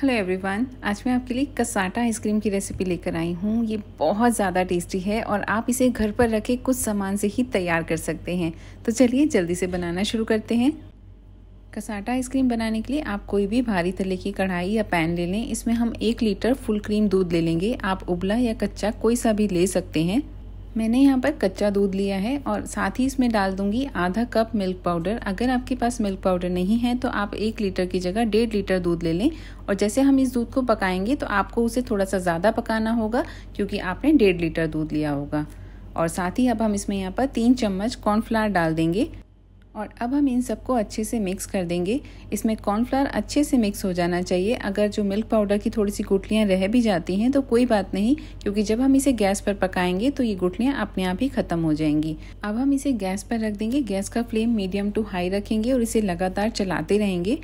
hello everyone आज मैं आपके लिए कसाटा आइसक्रीम की रेसिपी लेकर आई हूँ ये बहुत ज़्यादा टेस्टी है और आप इसे घर पर रखे कुछ सामान से ही तैयार कर सकते हैं तो चलिए जल्दी से बनाना शुरू करते हैं कसाटा आइसक्रीम बनाने के लिए आप कोई भी भारी तले की कढ़ाई या पैन ले लें इसमें हम एक लीटर फुल क्रीम दूध ले लेंगे आप उबला या कच्चा कोई सा भी ले सकते हैं मैंने यहाँ पर कच्चा दूध लिया है और साथ ही इसमें डाल दूंगी आधा कप मिल्क पाउडर अगर आपके पास मिल्क पाउडर नहीं है तो आप एक लीटर की जगह डेढ़ लीटर दूध ले लें और जैसे हम इस दूध को पकाएंगे तो आपको उसे थोड़ा सा ज़्यादा पकाना होगा क्योंकि आपने डेढ़ लीटर दूध लिया होगा और साथ ही अब हम इसमें यहाँ पर तीन चम्मच कॉर्नफ्लावर डाल देंगे और अब हम इन सबको अच्छे से मिक्स कर देंगे इसमें कॉर्नफ्लावर अच्छे से मिक्स हो जाना चाहिए अगर जो मिल्क पाउडर की थोड़ी सी गुटलियाँ रह भी जाती हैं तो कोई बात नहीं क्योंकि जब हम इसे गैस पर पकाएंगे तो ये गुटलियाँ अपने आप ही ख़त्म हो जाएंगी अब हम इसे गैस पर रख देंगे गैस का फ्लेम मीडियम टू हाई रखेंगे और इसे लगातार चलाते रहेंगे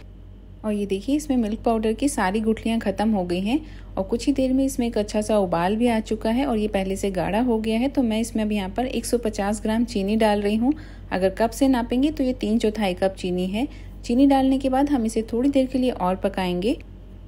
और ये देखिए इसमें मिल्क पाउडर की सारी गुठलियाँ ख़त्म हो गई हैं और कुछ ही देर में इसमें एक अच्छा सा उबाल भी आ चुका है और ये पहले से गाढ़ा हो गया है तो मैं इसमें अब यहाँ पर 150 ग्राम चीनी डाल रही हूँ अगर कप से नापेंगे तो ये तीन चौथाई कप चीनी है चीनी डालने के बाद हम इसे थोड़ी देर के लिए और पकाएंगे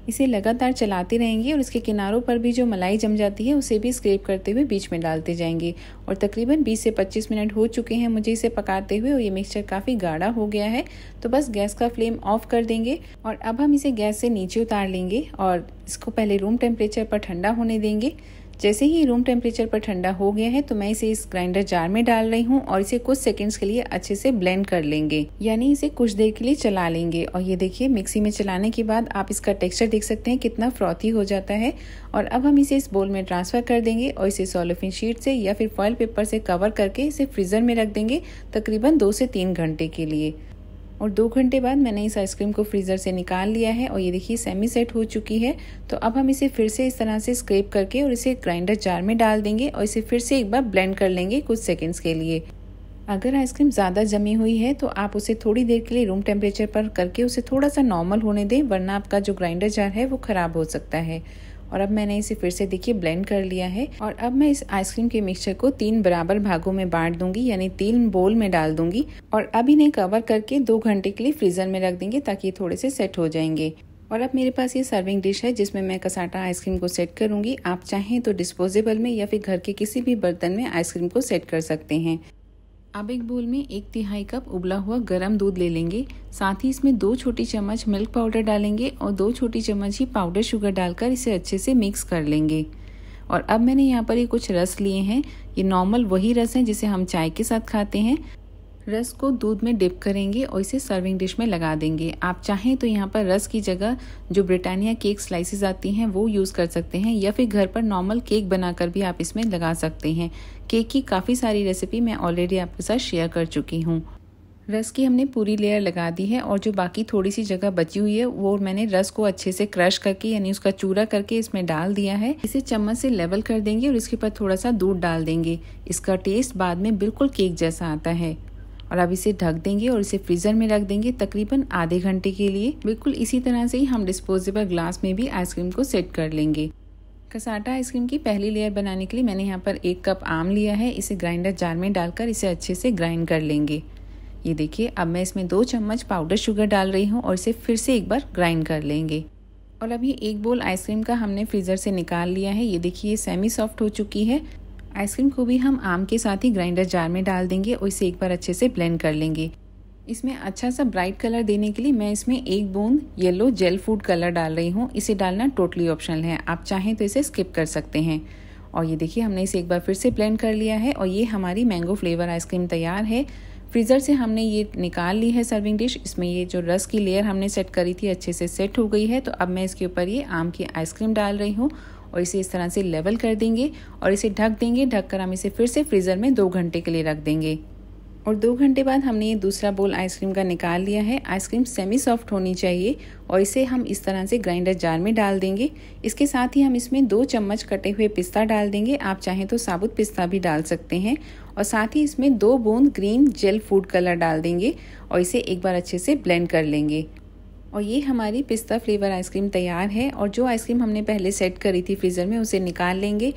इसे लगातार चलाते रहेंगे और इसके किनारों पर भी जो मलाई जम जाती है उसे भी स्क्रेप करते हुए बीच में डालते जाएंगे और तकरीबन 20 से 25 मिनट हो चुके हैं मुझे इसे पकाते हुए और ये मिक्सचर काफ़ी गाढ़ा हो गया है तो बस गैस का फ्लेम ऑफ कर देंगे और अब हम इसे गैस से नीचे उतार लेंगे और इसको पहले रूम टेम्परेचर पर ठंडा होने देंगे जैसे ही रूम टेम्परेचर पर ठंडा हो गया है तो मैं इसे इस ग्राइंडर जार में डाल रही हूँ और इसे कुछ सेकंड्स के लिए अच्छे से ब्लेंड कर लेंगे यानी इसे कुछ देर के लिए चला लेंगे और ये देखिए मिक्सी में चलाने के बाद आप इसका टेक्सचर देख सकते हैं कितना फ्रॉथी हो जाता है और अब हम इसे इस बोल में ट्रांसफर कर देंगे और इसे सोलोफिन शीट से या फिर फॉयल पेपर से कवर करके इसे फ्रीजर में रख देंगे तकरीबन दो से तीन घंटे के लिए और दो घंटे बाद मैंने इस आइसक्रीम को फ्रीज़र से निकाल लिया है और ये देखिए सेमी सेट हो चुकी है तो अब हम इसे फिर से इस तरह से स्क्रेप करके और इसे ग्राइंडर जार में डाल देंगे और इसे फिर से एक बार ब्लेंड कर लेंगे कुछ सेकेंड्स के लिए अगर आइसक्रीम ज़्यादा जमी हुई है तो आप उसे थोड़ी देर के लिए रूम टेम्परेचर पर करके उसे थोड़ा सा नॉर्मल होने दें वरना आपका जो ग्राइंडर जार है वो ख़राब हो सकता है और अब मैंने इसे फिर से देखिए ब्लेंड कर लिया है और अब मैं इस आइसक्रीम के मिक्सचर को तीन बराबर भागों में बांट दूंगी यानी तीन बोल में डाल दूंगी और अब इन्हें कवर करके दो घंटे के लिए फ्रीजर में रख देंगे ताकि थोड़े से सेट हो जाएंगे और अब मेरे पास ये सर्विंग डिश है जिसमें मैं कसाटा आइसक्रीम को सेट करूंगी आप चाहें तो डिस्पोजेबल में या फिर घर के किसी भी बर्तन में आइसक्रीम को सेट कर सकते हैं अब एक बोल में एक तिहाई कप उबला हुआ गर्म दूध ले लेंगे साथ ही इसमें दो छोटी चम्मच मिल्क पाउडर डालेंगे और दो छोटी चम्मच ही पाउडर शुगर डालकर इसे अच्छे से मिक्स कर लेंगे और अब मैंने यहाँ पर ये कुछ रस लिए हैं ये नॉर्मल वही रस हैं जिसे हम चाय के साथ खाते हैं रस को दूध में डिप करेंगे और इसे सर्विंग डिश में लगा देंगे आप चाहें तो यहाँ पर रस की जगह जो ब्रिटानिया केक स्लाइसेस आती हैं वो यूज़ कर सकते हैं या फिर घर पर नॉर्मल केक बनाकर भी आप इसमें लगा सकते हैं केक की काफ़ी सारी रेसिपी मैं ऑलरेडी आपके साथ शेयर कर चुकी हूँ रस की हमने पूरी लेयर लगा दी है और जो बाकी थोड़ी सी जगह बची हुई है वो मैंने रस को अच्छे से क्रश करके यानी उसका चूरा करके इसमें डाल दिया है इसे चम्मच से लेवल कर देंगे और इसके ऊपर थोड़ा सा दूध डाल देंगे इसका टेस्ट बाद में बिल्कुल केक जैसा आता है और अब इसे ढक देंगे और इसे फ्रीजर में रख देंगे तकरीबन आधे घंटे के लिए बिल्कुल इसी तरह से ही हम डिस्पोजेबल ग्लास में भी आइसक्रीम को सेट कर लेंगे कसाटा आइसक्रीम की पहली लेयर बनाने के लिए मैंने यहाँ पर एक कप आम लिया है इसे ग्राइंडर जार में डालकर इसे अच्छे से ग्राइंड कर लेंगे ये देखिए अब मैं इसमें दो चम्मच पाउडर शुगर डाल रही हूँ और इसे फिर से एक बार ग्राइंड कर लेंगे और अब ये एक बोल आइसक्रीम का हमने फ्रीज़र से निकाल लिया है ये देखिए सेमी सॉफ्ट हो चुकी है आइसक्रीम को भी हम आम के साथ ही ग्राइंडर जार में डाल देंगे और इसे एक बार अच्छे से ब्लेंड कर लेंगे इसमें अच्छा सा ब्राइट कलर देने के लिए मैं इसमें एक बूंद येलो जेल फूड कलर डाल रही हूँ इसे डालना टोटली ऑप्शनल है आप चाहें तो इसे स्किप कर सकते हैं और ये देखिए हमने इसे एक बार फिर से ब्लेंड कर लिया है और ये हमारी मैंगो फ्लेवर आइसक्रीम तैयार है फ्रीज़र से हमने ये निकाल ली है सर्विंग डिश इसमें ये जो रस की लेयर हमने सेट करी थी अच्छे से सेट हो गई है तो अब मैं इसके ऊपर ये आम की आइसक्रीम डाल रही हूँ और इसे इस तरह से लेवल कर देंगे और इसे ढक देंगे ढक कर हम इसे फिर से फ्रीज़र में दो घंटे के लिए रख देंगे और दो घंटे बाद हमने ये दूसरा बोल आइसक्रीम का निकाल लिया है आइसक्रीम सेमी सॉफ्ट होनी चाहिए और इसे हम इस तरह से ग्राइंडर जार में डाल देंगे इसके साथ ही हम इसमें दो चम्मच कटे हुए पिस्ता डाल देंगे आप चाहें तो साबुत पिस्ता भी डाल सकते हैं और साथ ही इसमें दो बूंद ग्रीन जेल फूड कलर डाल देंगे और इसे एक बार अच्छे से ब्लेंड कर लेंगे और ये हमारी पिस्ता फ्लेवर आइसक्रीम तैयार है और जो आइसक्रीम हमने पहले सेट करी थी फ्रीज़र में उसे निकाल लेंगे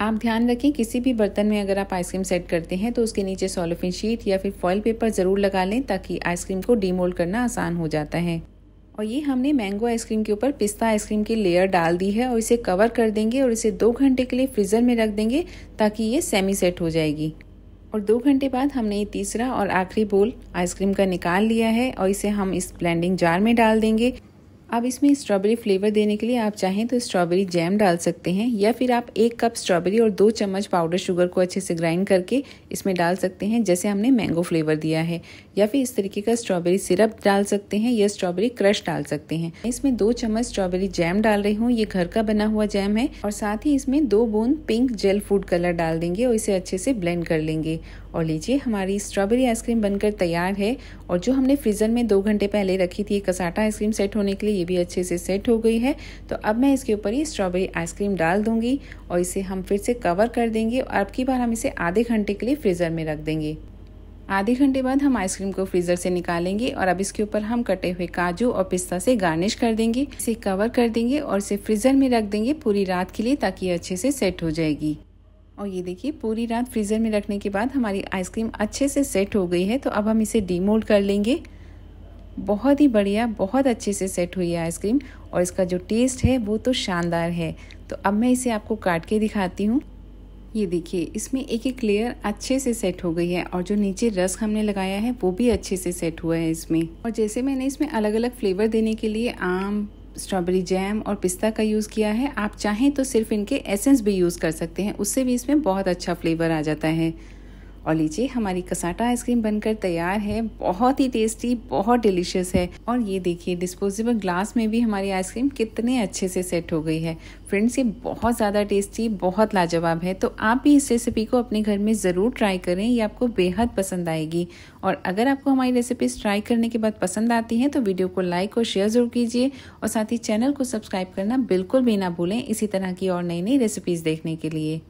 आप ध्यान रखें किसी भी बर्तन में अगर आप आइसक्रीम सेट करते हैं तो उसके नीचे सोलोफिन शीट या फिर फॉइल पेपर ज़रूर लगा लें ताकि आइसक्रीम को डीमोल्ड करना आसान हो जाता है और ये हमने मैंगो आइसक्रीम के ऊपर पिस्ता आइसक्रीम की लेयर डाल दी है और इसे कवर कर देंगे और इसे दो घंटे के लिए फ्रीज़र में रख देंगे ताकि ये सेमी सेट हो जाएगी और दो घंटे बाद हमने ये तीसरा और आखिरी बोल आइसक्रीम का निकाल लिया है और इसे हम इस ब्लेंडिंग जार में डाल देंगे अब इसमें स्ट्रॉबेरी फ्लेवर देने के लिए आप चाहें तो स्ट्रॉबेरी जैम डाल सकते हैं या फिर आप एक कप स्ट्रॉबेरी और दो चम्मच पाउडर शुगर को अच्छे से ग्राइंड करके इसमें डाल सकते हैं जैसे हमने मैंगो फ्लेवर दिया है या फिर इस तरीके का स्ट्रॉबेरी सिरप डाल सकते हैं या स्ट्रॉबेरी क्रश डाल सकते हैं इसमें दो चम्मच स्ट्रॉबेरी जैम डाल रही हूँ ये घर का बना हुआ जैम है और साथ ही इसमें दो बूंद पिंक जेल फूड कलर डाल देंगे और इसे अच्छे से ब्लेंड कर लेंगे और लीजिए हमारी स्ट्रॉबेरी आइसक्रीम बनकर तैयार है और जो हमने फ्रीजर में दो घंटे पहले रखी थी कसाटा आइसक्रीम सेट होने के लिए ये भी अच्छे से सेट हो गई है तो अब मैं इसके ऊपर ही स्ट्रॉबेरी आइसक्रीम डाल दूंगी और इसे हम फिर से कवर कर देंगे और अब की बार हम इसे आधे घंटे के लिए फ्रीज़र में रख देंगे आधे घंटे बाद हम आइसक्रीम को फ्रीज़र से निकालेंगे और अब इसके ऊपर हम कटे हुए काजू और पिस्ता से गार्निश कर देंगे इसे कवर कर देंगे और इसे फ्रीज़र में रख देंगे पूरी रात के लिए ताकि ये अच्छे से सेट हो जाएगी और ये देखिए पूरी रात फ्रीज़र में रखने के बाद हमारी आइसक्रीम अच्छे से सेट हो गई है तो अब हम इसे डीमोल्ड कर लेंगे बहुत ही बढ़िया बहुत अच्छे से सेट हुई है आइसक्रीम और इसका जो टेस्ट है वो तो शानदार है तो अब मैं इसे आपको काट के दिखाती हूँ ये देखिए इसमें एक एक लेयर अच्छे से सेट हो गई है और जो नीचे रस हमने लगाया है वो भी अच्छे से सेट हुआ है इसमें और जैसे मैंने इसमें अलग अलग फ्लेवर देने के लिए आम स्ट्रॉबेरी जैम और पिस्ता का यूज़ किया है आप चाहें तो सिर्फ इनके एसेंस भी यूज़ कर सकते हैं उससे भी इसमें बहुत अच्छा फ्लेवर आ जाता है और लीजिए हमारी कसाटा आइसक्रीम बनकर तैयार है बहुत ही टेस्टी बहुत डिलीशियस है और ये देखिए डिस्पोजेबल ग्लास में भी हमारी आइसक्रीम कितने अच्छे से सेट हो गई है फ्रेंड्स ये बहुत ज़्यादा टेस्टी बहुत लाजवाब है तो आप भी इस रेसिपी को अपने घर में ज़रूर ट्राई करें ये आपको बेहद पसंद आएगी और अगर आपको हमारी रेसिपीज़ ट्राई करने के बाद पसंद आती हैं तो वीडियो को लाइक और शेयर ज़रूर कीजिए और साथ ही चैनल को सब्सक्राइब करना बिल्कुल भी ना भूलें इसी तरह की और नई नई रेसिपीज़ देखने के लिए